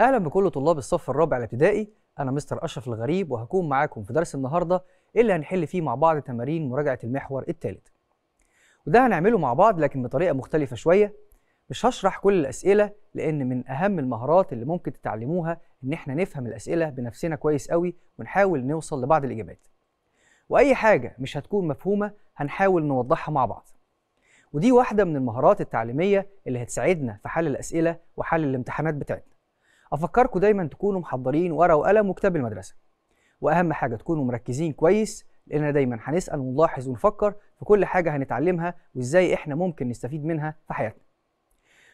اهلا بكل طلاب الصف الرابع الابتدائي انا مستر اشرف الغريب وهكون معاكم في درس النهارده اللي هنحل فيه مع بعض تمارين مراجعه المحور الثالث وده هنعمله مع بعض لكن بطريقه مختلفه شويه مش هشرح كل الاسئله لان من اهم المهارات اللي ممكن تتعلموها ان احنا نفهم الاسئله بنفسنا كويس قوي ونحاول نوصل لبعض الاجابات واي حاجه مش هتكون مفهومه هنحاول نوضحها مع بعض ودي واحده من المهارات التعليميه اللي هتساعدنا في حل الاسئله وحل الامتحانات بتاعتنا افكركم دايما تكونوا محضرين ورقه وقلم وكتاب المدرسه واهم حاجه تكونوا مركزين كويس لان دايما هنسال ونلاحظ ونفكر في كل حاجه هنتعلمها وازاي احنا ممكن نستفيد منها في حياتنا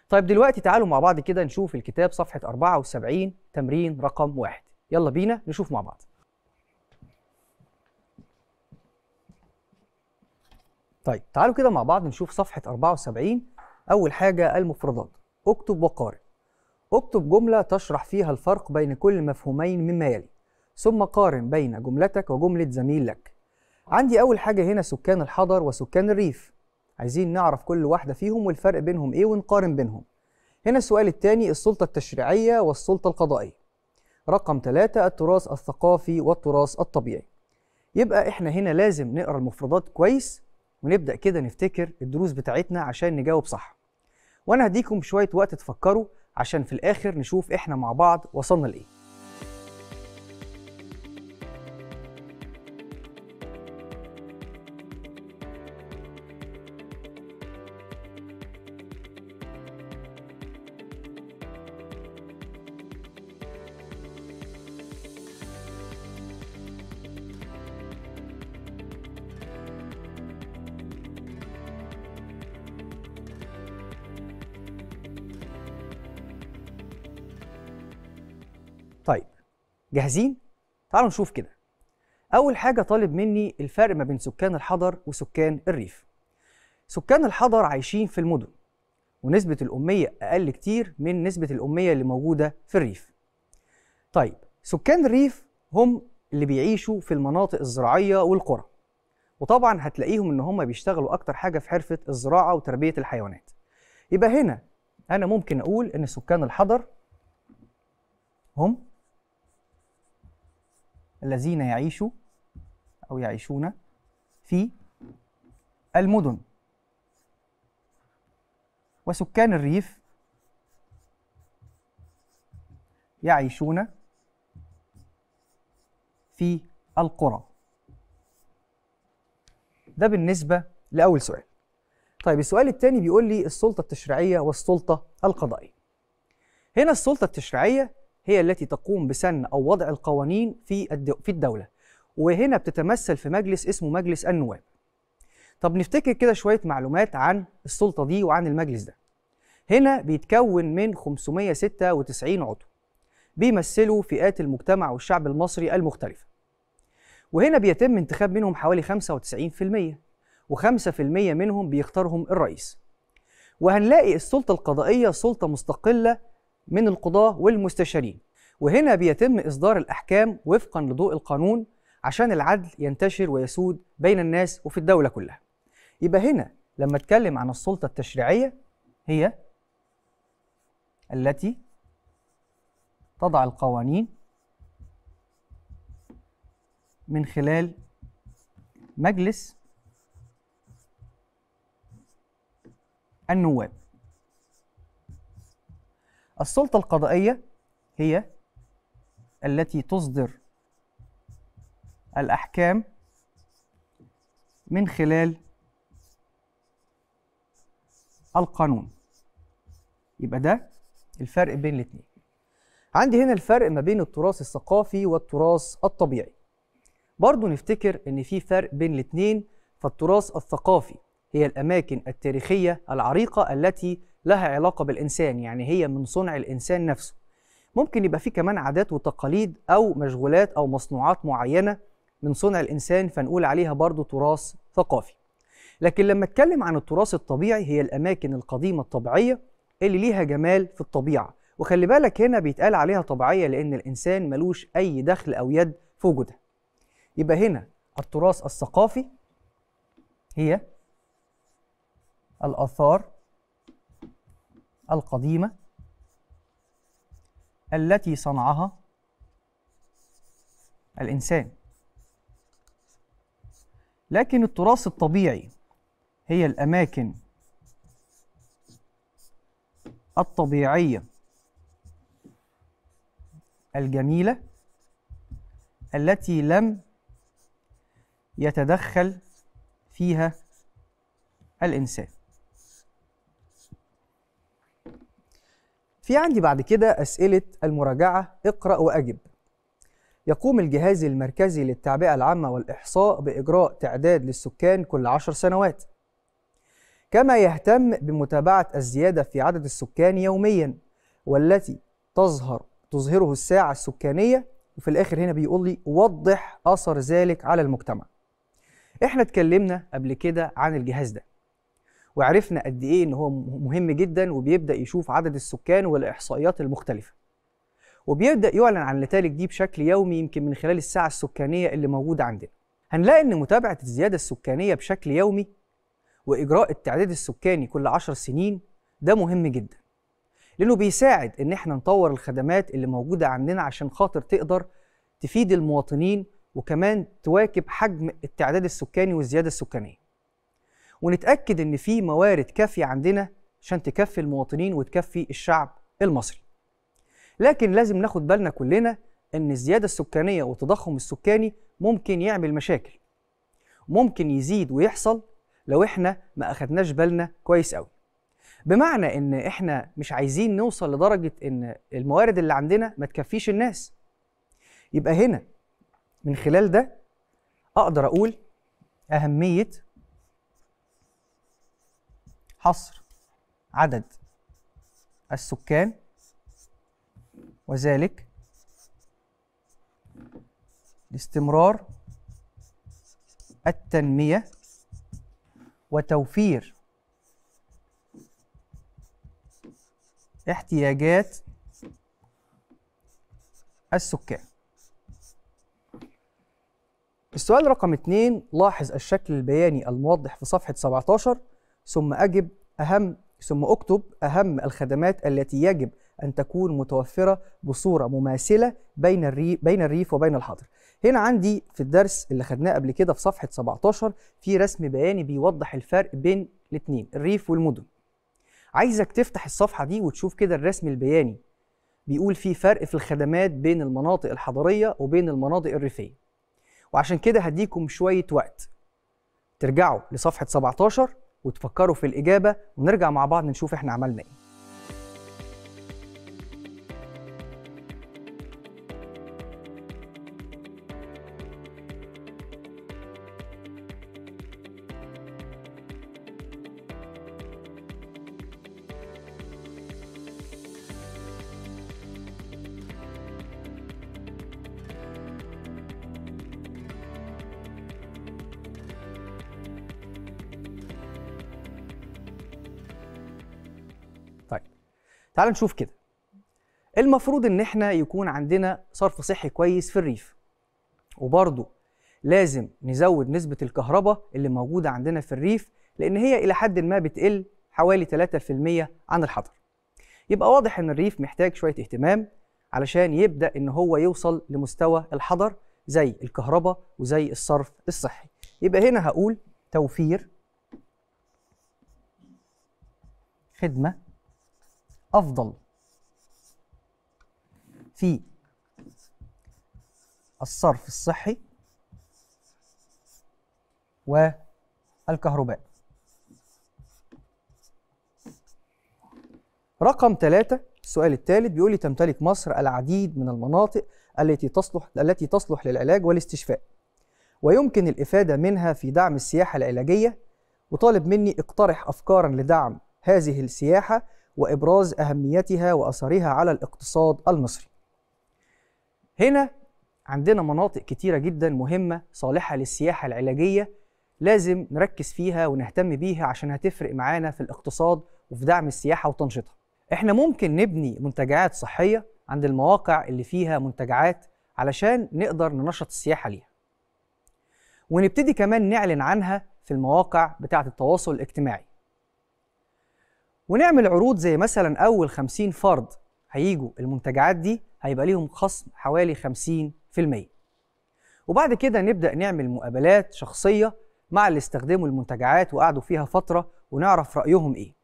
طيب دلوقتي تعالوا مع بعض كده نشوف الكتاب صفحه 74 تمرين رقم واحد يلا بينا نشوف مع بعض طيب تعالوا كده مع بعض نشوف صفحة 74 أول حاجة المفردات اكتب وقارئ اكتب جملة تشرح فيها الفرق بين كل مفهومين مما يلي ثم قارن بين جملتك وجملة زميل لك عندي أول حاجة هنا سكان الحضر وسكان الريف عايزين نعرف كل واحدة فيهم والفرق بينهم إيه ونقارن بينهم هنا السؤال الثاني السلطة التشريعية والسلطة القضائية رقم ثلاثة التراث الثقافي والتراث الطبيعي يبقى إحنا هنا لازم نقرأ المفردات كويس ونبدأ كده نفتكر الدروس بتاعتنا عشان نجاوب صح وأنا هديكم شوية وقت تفكروا عشان في الاخر نشوف احنا مع بعض وصلنا لايه جاهزين؟ تعالوا نشوف كده. أول حاجة طالب مني الفرق ما بين سكان الحضر وسكان الريف. سكان الحضر عايشين في المدن ونسبة الأمية أقل كتير من نسبة الأمية اللي موجودة في الريف. طيب سكان الريف هم اللي بيعيشوا في المناطق الزراعية والقرى. وطبعا هتلاقيهم ان هم بيشتغلوا اكتر حاجه في حرفه الزراعه وتربيه الحيوانات يبقى هنا انا ممكن اقول ان سكان الحضر هم الذين يعيشوا أو يعيشون في المدن وسكان الريف يعيشون في القرى ده بالنسبة لأول سؤال طيب السؤال الثاني بيقول لي السلطة التشريعية والسلطة القضائية هنا السلطة التشريعية هي التي تقوم بسن أو وضع القوانين في في الدولة وهنا بتتمثل في مجلس اسمه مجلس النواب طب نفتكر كده شوية معلومات عن السلطة دي وعن المجلس ده هنا بيتكون من 596 عضو بيمثلوا فئات المجتمع والشعب المصري المختلفة وهنا بيتم انتخاب منهم حوالي 95% و5% منهم بيختارهم الرئيس وهنلاقي السلطة القضائية سلطة مستقلة من القضاة والمستشارين وهنا بيتم إصدار الأحكام وفقا لضوء القانون عشان العدل ينتشر ويسود بين الناس وفي الدولة كلها يبقى هنا لما اتكلم عن السلطة التشريعية هي التي تضع القوانين من خلال مجلس النواب السلطة القضائية هي التي تصدر الأحكام من خلال القانون يبقى ده الفرق بين الاثنين عندي هنا الفرق ما بين التراث الثقافي والتراث الطبيعي برضو نفتكر ان في فرق بين الاثنين فالتراث الثقافي هي الاماكن التاريخيه العريقه التي لها علاقه بالانسان يعني هي من صنع الانسان نفسه ممكن يبقى في كمان عادات وتقاليد او مشغولات او مصنوعات معينه من صنع الانسان فنقول عليها برضو تراث ثقافي لكن لما اتكلم عن التراث الطبيعي هي الاماكن القديمه الطبيعيه اللي ليها جمال في الطبيعه وخلي بالك هنا بيتقال عليها طبيعيه لان الانسان ملوش اي دخل او يد في وجودها يبقى هنا التراث الثقافي هي الاثار القديمة التي صنعها الإنسان لكن التراث الطبيعي هي الأماكن الطبيعية الجميلة التي لم يتدخل فيها الإنسان في عندي بعد كده أسئلة المراجعة اقرأ وأجب يقوم الجهاز المركزي للتعبئة العامة والإحصاء بإجراء تعداد للسكان كل عشر سنوات كما يهتم بمتابعة الزيادة في عدد السكان يوميا والتي تظهر تظهره الساعة السكانية وفي الآخر هنا بيقول لي وضح أثر ذلك على المجتمع احنا اتكلمنا قبل كده عن الجهاز ده وعرفنا قد ايه ان هو مهم جدا وبيبدا يشوف عدد السكان والاحصائيات المختلفه وبيبدا يعلن عن نتائج دي بشكل يومي يمكن من خلال الساعه السكانيه اللي موجوده عندنا هنلاقي ان متابعه الزياده السكانيه بشكل يومي واجراء التعداد السكاني كل 10 سنين ده مهم جدا لانه بيساعد ان احنا نطور الخدمات اللي موجوده عندنا عشان خاطر تقدر تفيد المواطنين وكمان تواكب حجم التعداد السكاني والزياده السكانيه ونتاكد ان في موارد كافيه عندنا عشان تكفي المواطنين وتكفي الشعب المصري لكن لازم ناخد بالنا كلنا ان الزياده السكانيه والتضخم السكاني ممكن يعمل مشاكل ممكن يزيد ويحصل لو احنا ما اخدناش بالنا كويس قوي بمعنى ان احنا مش عايزين نوصل لدرجه ان الموارد اللي عندنا ما تكفيش الناس يبقى هنا من خلال ده اقدر اقول اهميه حصر عدد السكان وذلك لاستمرار التنمية وتوفير احتياجات السكان السؤال رقم اتنين لاحظ الشكل البياني الموضح في صفحة 17 ثم أجب أهم ثم أكتب أهم الخدمات التي يجب أن تكون متوفرة بصورة مماثلة بين الريف, بين الريف وبين الحضر هنا عندي في الدرس اللي خدناه قبل كده في صفحة 17 في رسم بياني بيوضح الفرق بين الاثنين الريف والمدن عايزك تفتح الصفحة دي وتشوف كده الرسم البياني بيقول في فرق في الخدمات بين المناطق الحضرية وبين المناطق الريفية وعشان كده هديكم شوية وقت ترجعوا لصفحة 17 وتفكروا في الاجابه ونرجع مع بعض نشوف احنا عملنا ايه تعال نشوف كده المفروض ان احنا يكون عندنا صرف صحي كويس في الريف وبرضه لازم نزود نسبة الكهرباء اللي موجودة عندنا في الريف لأن هي إلى حد ما بتقل حوالي 3% عن الحضر يبقى واضح إن الريف محتاج شوية اهتمام علشان يبدأ إن هو يوصل لمستوى الحضر زي الكهرباء وزي الصرف الصحي يبقى هنا هقول توفير خدمة أفضل في الصرف الصحي والكهرباء رقم ثلاثة السؤال الثالث بيقول لي تمتلك مصر العديد من المناطق التي تصلح التي تصلح للعلاج والاستشفاء ويمكن الإفادة منها في دعم السياحة العلاجية وطالب مني اقترح أفكارا لدعم هذه السياحة وإبراز أهميتها وأثرها على الاقتصاد المصري. هنا عندنا مناطق كتيرة جدا مهمة صالحة للسياحة العلاجية لازم نركز فيها ونهتم بيها عشان هتفرق معانا في الاقتصاد وفي دعم السياحة وتنشيطها. احنا ممكن نبني منتجعات صحية عند المواقع اللي فيها منتجعات علشان نقدر ننشط السياحة ليها. ونبتدي كمان نعلن عنها في المواقع بتاعة التواصل الاجتماعي. ونعمل عروض زي مثلا اول 50 فرد هيجوا المنتجعات دي هيبقى ليهم خصم حوالي 50% وبعد كده نبدا نعمل مقابلات شخصيه مع اللي استخدموا المنتجعات وقعدوا فيها فتره ونعرف رايهم ايه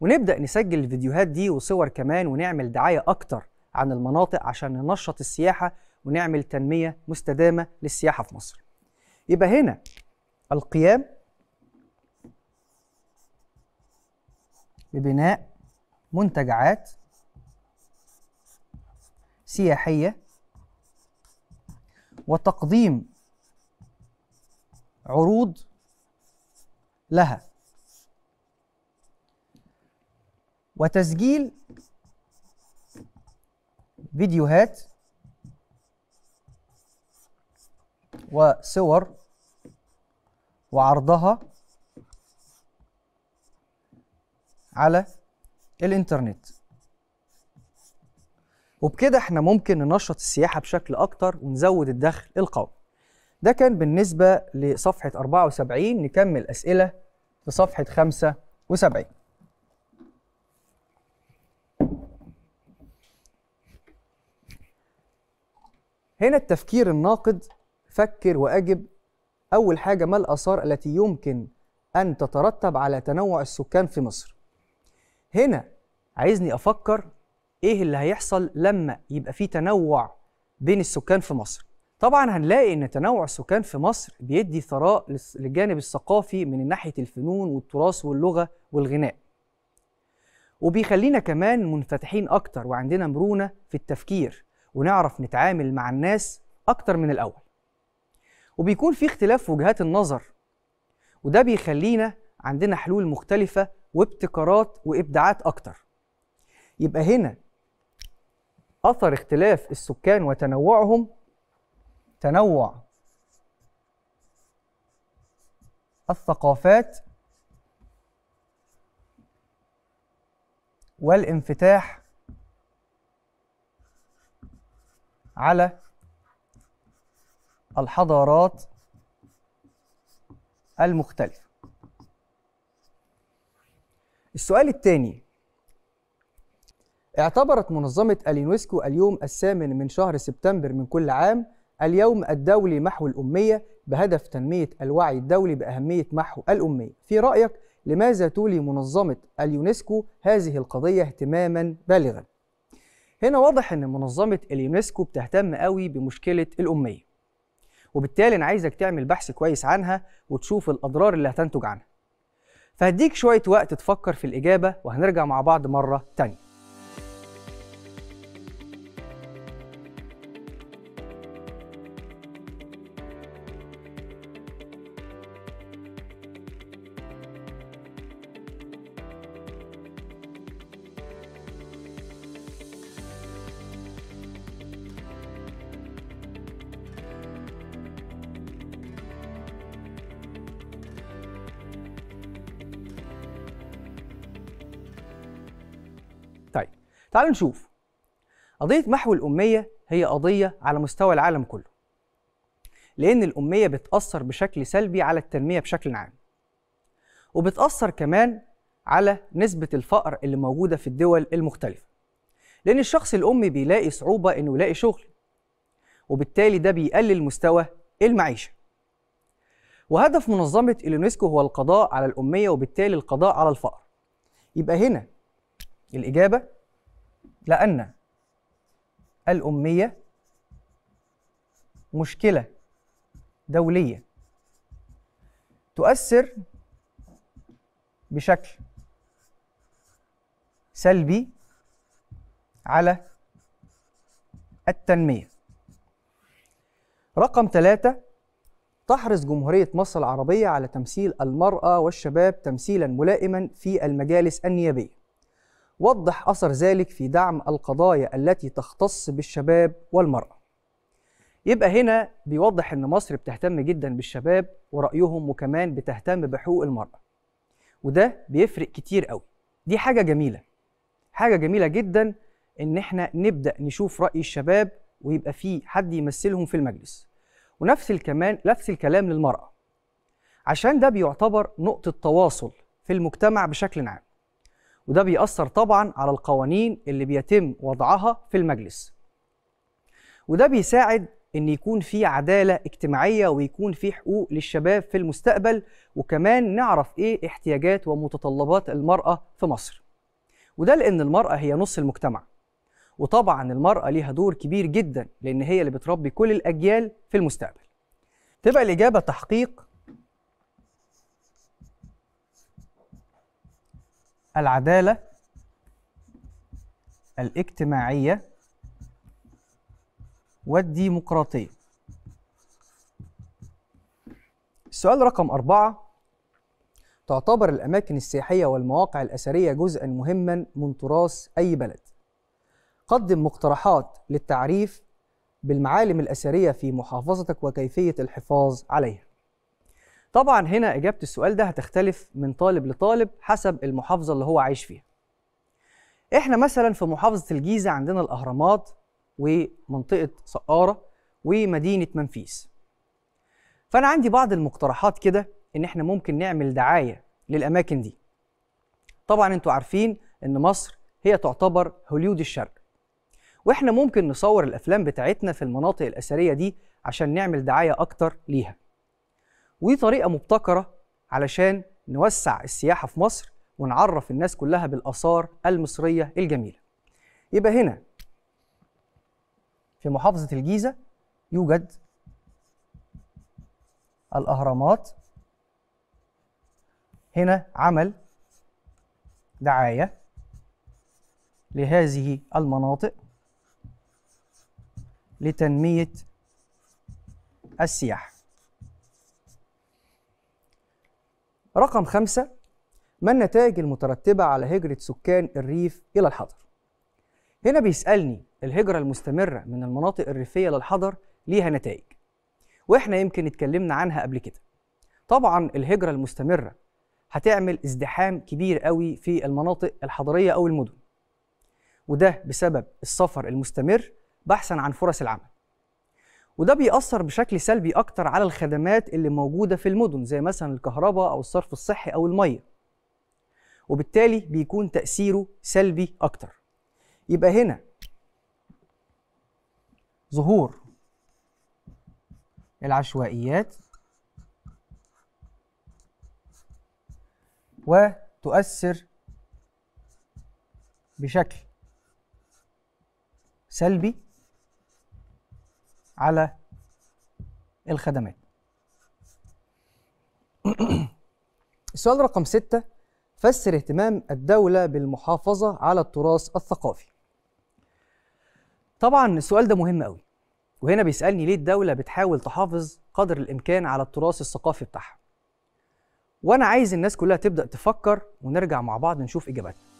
ونبدا نسجل الفيديوهات دي وصور كمان ونعمل دعايه اكتر عن المناطق عشان ننشط السياحه ونعمل تنميه مستدامه للسياحه في مصر يبقى هنا القيام ببناء منتجعات سياحية وتقديم عروض لها وتسجيل فيديوهات وصور وعرضها على الانترنت وبكده احنا ممكن ننشط السياحة بشكل أكتر ونزود الدخل القومي ده كان بالنسبة لصفحة 74 نكمل أسئلة في صفحة 75 هنا التفكير الناقد فكر وأجب أول حاجة ما الآثار التي يمكن أن تترتب على تنوع السكان في مصر هنا عايزني افكر ايه اللي هيحصل لما يبقى في تنوع بين السكان في مصر طبعا هنلاقي ان تنوع السكان في مصر بيدي ثراء للجانب الثقافي من ناحيه الفنون والتراث واللغه والغناء وبيخلينا كمان منفتحين اكتر وعندنا مرونه في التفكير ونعرف نتعامل مع الناس اكتر من الاول وبيكون في اختلاف وجهات النظر وده بيخلينا عندنا حلول مختلفه وابتكارات وابداعات اكتر يبقى هنا اثر اختلاف السكان وتنوعهم تنوع الثقافات والانفتاح على الحضارات المختلفه السؤال الثاني اعتبرت منظمة اليونسكو اليوم الثامن من شهر سبتمبر من كل عام اليوم الدولي محو الأمية بهدف تنمية الوعي الدولي بأهمية محو الأمية في رأيك لماذا تولي منظمة اليونسكو هذه القضية اهتماما بالغا؟ هنا واضح أن منظمة اليونسكو بتهتم قوي بمشكلة الأمية وبالتالي أنا عايزك تعمل بحث كويس عنها وتشوف الأضرار اللي هتنتج عنها فهديك شوية وقت تفكر في الإجابة وهنرجع مع بعض مرة تانية تعالوا نشوف قضية محو الأمية هي قضية على مستوى العالم كله لأن الأمية بتأثر بشكل سلبي على التنمية بشكل عام وبتأثر كمان على نسبة الفقر اللي موجودة في الدول المختلفة لأن الشخص الأمي بيلاقي صعوبة إنه يلاقي شغل وبالتالي ده بيقلل مستوى المعيشة وهدف منظمة اليونسكو هو القضاء على الأمية وبالتالي القضاء على الفقر يبقى هنا الإجابة لأن الأمية مشكلة دولية تؤثر بشكل سلبي على التنمية رقم ثلاثة تحرص جمهورية مصر العربية على تمثيل المرأة والشباب تمثيلا ملائما في المجالس النيابية وضح أثر ذلك في دعم القضايا التي تختص بالشباب والمرأة يبقى هنا بيوضح ان مصر بتهتم جدا بالشباب ورأيهم وكمان بتهتم بحقوق المرأة وده بيفرق كتير قوي دي حاجة جميلة حاجة جميلة جدا ان احنا نبدأ نشوف رأي الشباب ويبقى في حد يمثلهم في المجلس ونفس الكمان نفس الكلام للمرأة عشان ده بيعتبر نقطة تواصل في المجتمع بشكل عام وده بيأثر طبعا على القوانين اللي بيتم وضعها في المجلس وده بيساعد ان يكون في عداله اجتماعيه ويكون في حقوق للشباب في المستقبل وكمان نعرف ايه احتياجات ومتطلبات المراه في مصر وده لان المراه هي نص المجتمع وطبعا المراه ليها دور كبير جدا لان هي اللي بتربي كل الاجيال في المستقبل تبقى الاجابه تحقيق العدالة الاجتماعية والديمقراطية السؤال رقم أربعة تعتبر الأماكن السياحية والمواقع الأثرية جزءا مهما من تراث أي بلد قدم مقترحات للتعريف بالمعالم الأثرية في محافظتك وكيفية الحفاظ عليها طبعا هنا إجابة السؤال ده هتختلف من طالب لطالب حسب المحافظة اللي هو عايش فيها إحنا مثلا في محافظة الجيزة عندنا الأهرامات ومنطقة سقارة ومدينة منفيس فأنا عندي بعض المقترحات كده إن إحنا ممكن نعمل دعاية للأماكن دي طبعا أنتوا عارفين إن مصر هي تعتبر هوليود الشرق واحنا ممكن نصور الافلام بتاعتنا في المناطق الاثريه دي عشان نعمل دعايه اكتر ليها ودي طريقه مبتكره علشان نوسع السياحه في مصر ونعرف الناس كلها بالاثار المصريه الجميله يبقى هنا في محافظه الجيزه يوجد الاهرامات هنا عمل دعايه لهذه المناطق لتنميه السياحه رقم خمسة ما النتائج المترتبة على هجرة سكان الريف إلى الحضر؟ هنا بيسألني الهجرة المستمرة من المناطق الريفية للحضر ليها نتائج وإحنا يمكن اتكلمنا عنها قبل كده طبعا الهجرة المستمرة هتعمل ازدحام كبير قوي في المناطق الحضرية أو المدن وده بسبب السفر المستمر بحثا عن فرص العمل وده بيأثر بشكل سلبي أكتر على الخدمات اللي موجودة في المدن زي مثلا الكهرباء أو الصرف الصحي أو المية وبالتالي بيكون تأثيره سلبي أكتر يبقى هنا ظهور العشوائيات وتؤثر بشكل سلبي على الخدمات السؤال رقم ستة فسر اهتمام الدولة بالمحافظة على التراث الثقافي طبعا السؤال ده مهم قوي وهنا بيسألني ليه الدولة بتحاول تحافظ قدر الإمكان على التراث الثقافي بتاعها وأنا عايز الناس كلها تبدأ تفكر ونرجع مع بعض نشوف إجاباتنا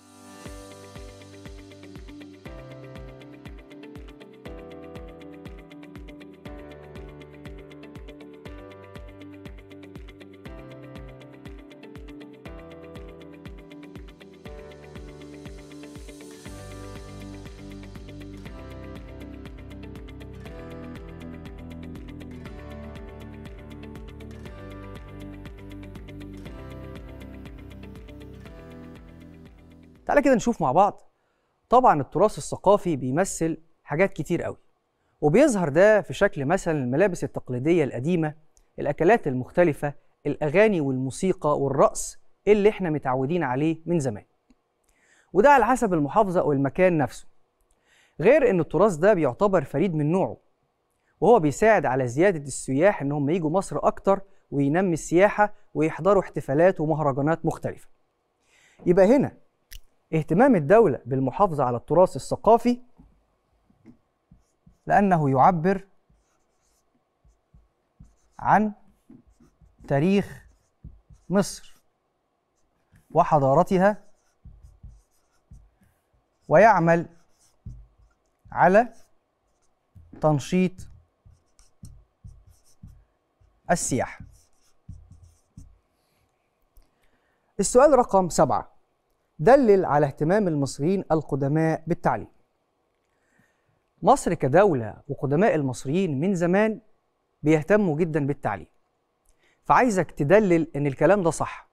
تعالى كده نشوف مع بعض طبعا التراث الثقافي بيمثل حاجات كتير قوي وبيظهر ده في شكل مثلا الملابس التقليدية القديمة الأكلات المختلفة الأغاني والموسيقى والرقص اللي احنا متعودين عليه من زمان وده على حسب المحافظة أو المكان نفسه غير أن التراث ده بيعتبر فريد من نوعه وهو بيساعد على زيادة السياح أنهم يجوا مصر أكتر وينمي السياحة ويحضروا احتفالات ومهرجانات مختلفة يبقى هنا اهتمام الدولة بالمحافظة على التراث الثقافي لأنه يعبر عن تاريخ مصر وحضارتها ويعمل على تنشيط السياحة. السؤال رقم سبعة دلل على اهتمام المصريين القدماء بالتعليم مصر كدولة وقدماء المصريين من زمان بيهتموا جدا بالتعليم فعايزك تدلل ان الكلام ده صح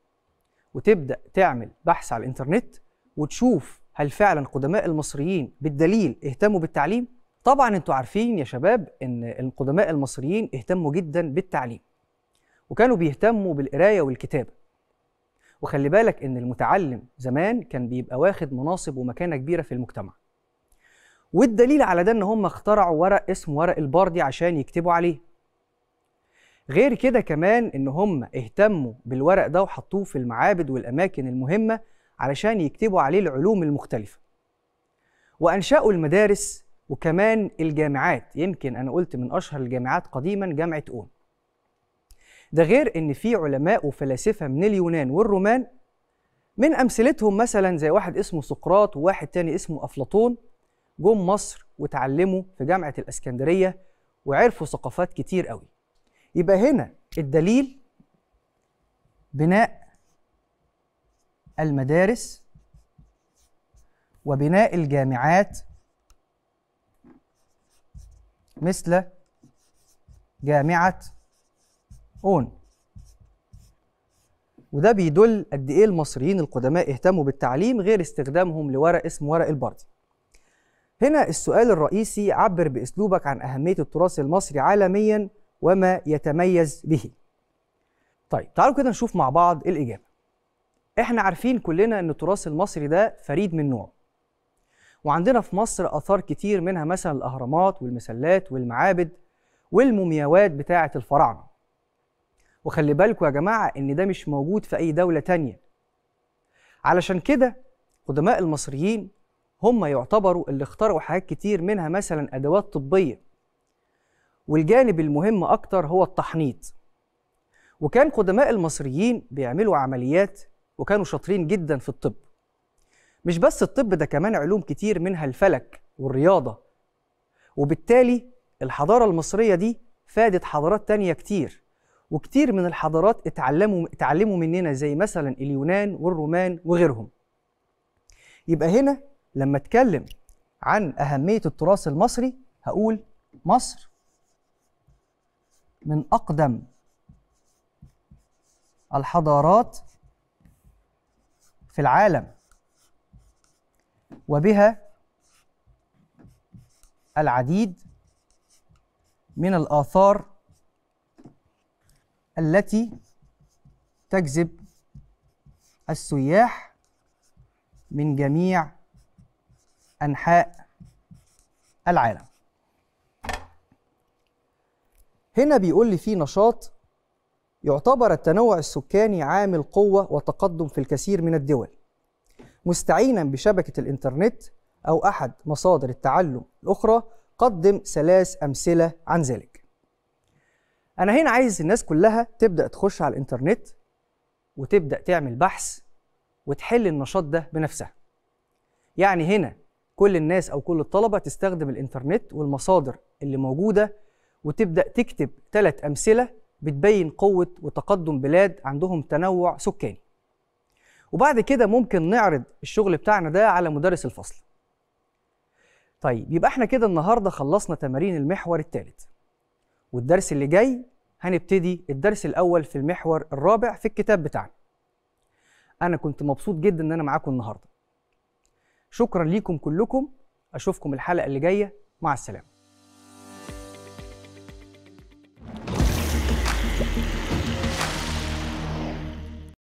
وتبدأ تعمل بحث على الانترنت وتشوف هل فعلا قدماء المصريين بالدليل اهتموا بالتعليم طبعا انتوا عارفين يا شباب ان القدماء المصريين اهتموا جدا بالتعليم وكانوا بيهتموا بالقرايه والكتابه وخلي بالك ان المتعلم زمان كان بيبقى واخد مناصب ومكانه كبيره في المجتمع والدليل على ده ان هم اخترعوا ورق اسمه ورق الباردي عشان يكتبوا عليه غير كده كمان ان هم اهتموا بالورق ده وحطوه في المعابد والاماكن المهمه علشان يكتبوا عليه العلوم المختلفه وانشاوا المدارس وكمان الجامعات يمكن انا قلت من اشهر الجامعات قديما جامعه اون ده غير ان في علماء وفلاسفه من اليونان والرومان من امثلتهم مثلا زي واحد اسمه سقراط وواحد تاني اسمه افلاطون جم مصر وتعلموا في جامعه الاسكندريه وعرفوا ثقافات كتير قوي يبقى هنا الدليل بناء المدارس وبناء الجامعات مثل جامعه اون وده بيدل قد ايه المصريين القدماء اهتموا بالتعليم غير استخدامهم لورق اسم ورق البردي هنا السؤال الرئيسي عبر باسلوبك عن اهميه التراث المصري عالميا وما يتميز به طيب تعالوا كده نشوف مع بعض الاجابه احنا عارفين كلنا ان التراث المصري ده فريد من نوعه وعندنا في مصر اثار كتير منها مثلا الاهرامات والمسلات والمعابد والمومياوات بتاعه الفراعنه وخلي بالكم يا جماعه ان ده مش موجود في اي دوله تانية علشان كده قدماء المصريين هم يعتبروا اللي اخترعوا حاجات كتير منها مثلا ادوات طبيه والجانب المهم اكتر هو التحنيط وكان قدماء المصريين بيعملوا عمليات وكانوا شاطرين جدا في الطب مش بس الطب ده كمان علوم كتير منها الفلك والرياضه وبالتالي الحضاره المصريه دي فادت حضارات تانية كتير وكتير من الحضارات اتعلموا اتعلموا مننا زي مثلا اليونان والرومان وغيرهم يبقى هنا لما اتكلم عن اهميه التراث المصري هقول مصر من اقدم الحضارات في العالم وبها العديد من الآثار التي تجذب السياح من جميع أنحاء العالم هنا بيقول لي في نشاط يعتبر التنوع السكاني عامل قوة وتقدم في الكثير من الدول مستعينا بشبكة الإنترنت أو أحد مصادر التعلم الأخرى قدم ثلاث أمثلة عن ذلك انا هنا عايز الناس كلها تبدا تخش على الانترنت وتبدا تعمل بحث وتحل النشاط ده بنفسها يعني هنا كل الناس او كل الطلبه تستخدم الانترنت والمصادر اللي موجوده وتبدا تكتب ثلاث امثله بتبين قوه وتقدم بلاد عندهم تنوع سكاني وبعد كده ممكن نعرض الشغل بتاعنا ده على مدرس الفصل طيب يبقى احنا كده النهارده خلصنا تمارين المحور الثالث والدرس اللي جاي هنبتدي الدرس الأول في المحور الرابع في الكتاب بتاعنا أنا كنت مبسوط جدا إن أنا معاكم النهاردة شكرا ليكم كلكم أشوفكم الحلقة اللي جاية مع السلامة